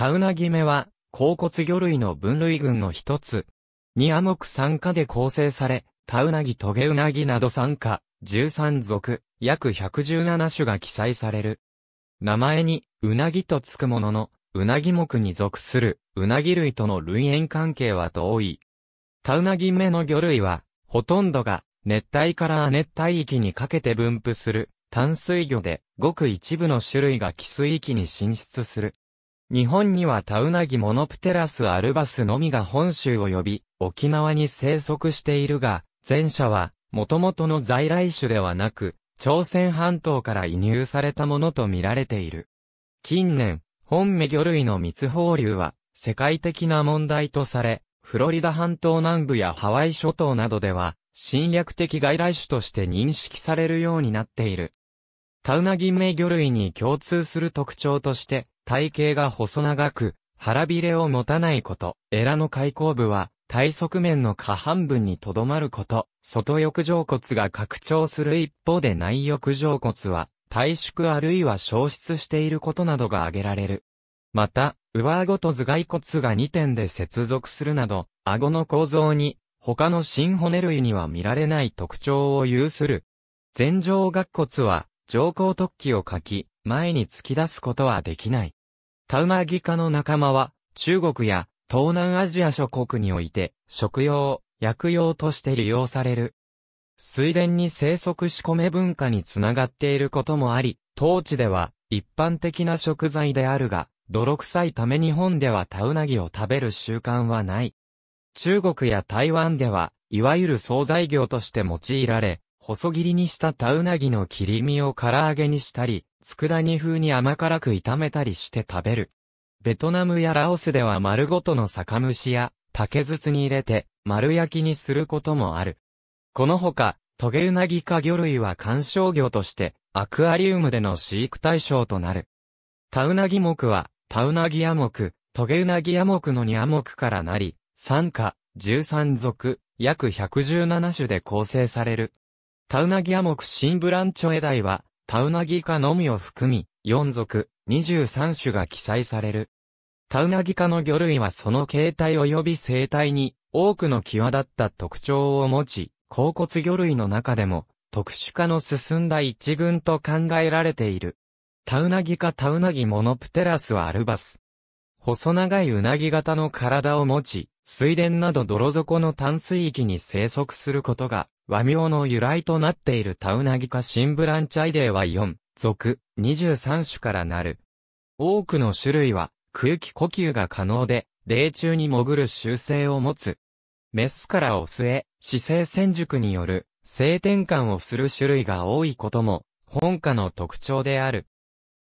タウナギメは、甲骨魚類の分類群の一つ。にアモク酸化で構成され、タウナギトゲウナギなど酸化、13属、約117種が記載される。名前に、うなぎとつくものの、うなぎ目に属する、うなぎ類との類縁関係は遠い。タウナギ目の魚類は、ほとんどが、熱帯から亜熱帯域にかけて分布する、淡水魚で、ごく一部の種類が寄水域に進出する。日本にはタウナギモノプテラスアルバスのみが本州を呼び、沖縄に生息しているが、前者は、元々の在来種ではなく、朝鮮半島から移入されたものと見られている。近年、本目魚類の密放流は、世界的な問題とされ、フロリダ半島南部やハワイ諸島などでは、侵略的外来種として認識されるようになっている。タウナギ目魚類に共通する特徴として、体型が細長く、腹びれを持たないこと、エラの開口部は、体側面の下半分にとどまること、外翼上骨が拡張する一方で内翼上骨は、退縮あるいは消失していることなどが挙げられる。また、上顎と頭蓋骨が2点で接続するなど、顎の構造に、他の新骨類には見られない特徴を有する。前上顎骨は、上行突起を書き、前に突き出すことはできない。タウナギ科の仲間は、中国や東南アジア諸国において、食用、薬用として利用される。水田に生息し米文化につながっていることもあり、当地では一般的な食材であるが、泥臭いため日本ではタウナギを食べる習慣はない。中国や台湾では、いわゆる惣菜業として用いられ、細切りにしたタウナギの切り身を唐揚げにしたり、佃煮風に甘辛く炒めたりして食べる。ベトナムやラオスでは丸ごとの酒蒸しや竹筒に入れて丸焼きにすることもある。このほか、トゲウナギ科魚類は観賞魚としてアクアリウムでの飼育対象となる。タウナギ目はタウナギア目、トゲウナギア目の2ア目からなり、3科、13属、約117種で構成される。タウナギア目新ブランチョエダイは、タウナギ科のみを含み、4属、23種が記載される。タウナギ科の魚類はその形態及び生態に、多くの際立った特徴を持ち、甲骨魚類の中でも、特殊化の進んだ一群と考えられている。タウナギ科タウナギモノプテラスはアルバス。細長いウナギ型の体を持ち、水田など泥底の淡水域に生息することが和名の由来となっているタウナギ科新ブランチャイデーは4、属、23種からなる。多くの種類は、空気呼吸が可能で、霊中に潜る習性を持つ。メスからオスへ、姿勢戦熟による、性転換をする種類が多いことも、本科の特徴である。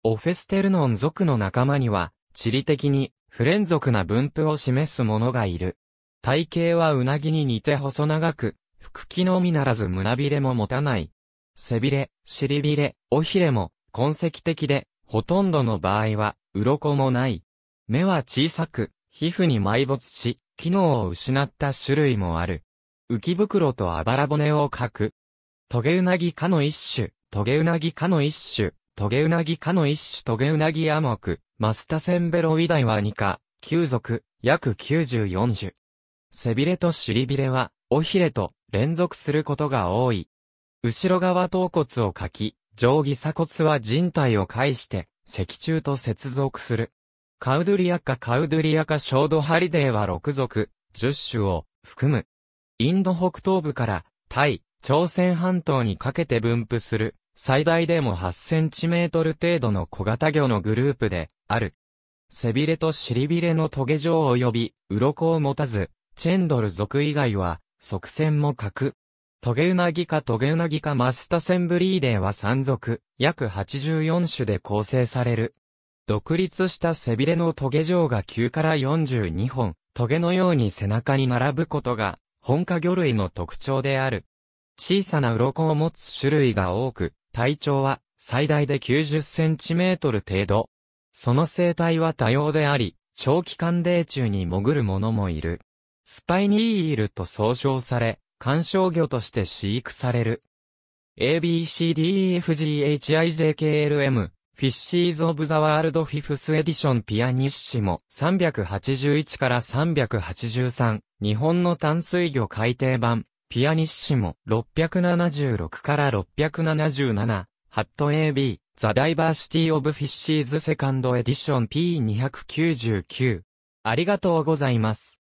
オフェステルノン属の仲間には、地理的に、不連続な分布を示すものがいる。体型はうなぎに似て細長く、腹気のみならず胸びれも持たない。背びれ、尻びれ、尾ひれも、痕跡的で、ほとんどの場合は、鱗もない。目は小さく、皮膚に埋没し、機能を失った種類もある。浮袋とあばら骨を描く。トゲウナギ科の一種、トゲウナギ科の一種、トゲウナギ科の一種トゲウナギアモク、マスタセンベロウィダイは2科、9属、約94種。背びれと尻びれは、尾ひれと、連続することが多い。後ろ側頭骨をかき、上下鎖骨は人体を介して、脊柱と接続する。カウドリアカカウドリアカショードハリデーは6属、10種を含む。インド北東部からタイ、朝鮮半島にかけて分布する、最大でも8センチメートル程度の小型魚のグループである。背びれと尻びれのトゲ状及び、鱗を持たず、チェンドル属以外は、側線も角。トゲウナギかトゲウナギかマスタセンブリーデーは山族、約84種で構成される。独立した背びれのトゲ状が9から42本、トゲのように背中に並ぶことが、本科魚類の特徴である。小さな鱗を持つ種類が多く、体長は最大で90センチメートル程度。その生態は多様であり、長期間泥中に潜るものもいる。スパイニーイルと総称され、観賞魚として飼育される。ABCDEFGHIJKLM、フィッシーズ・オブ・ザ・ワールド・フィフス・エディション・ピアニッシモ、381から383、日本の淡水魚改訂版、ピアニッシモ、676から677、ハット AB、ザ・ダイバーシティ・オブ・フィッシーズ・セカンド・エディション P299。ありがとうございます。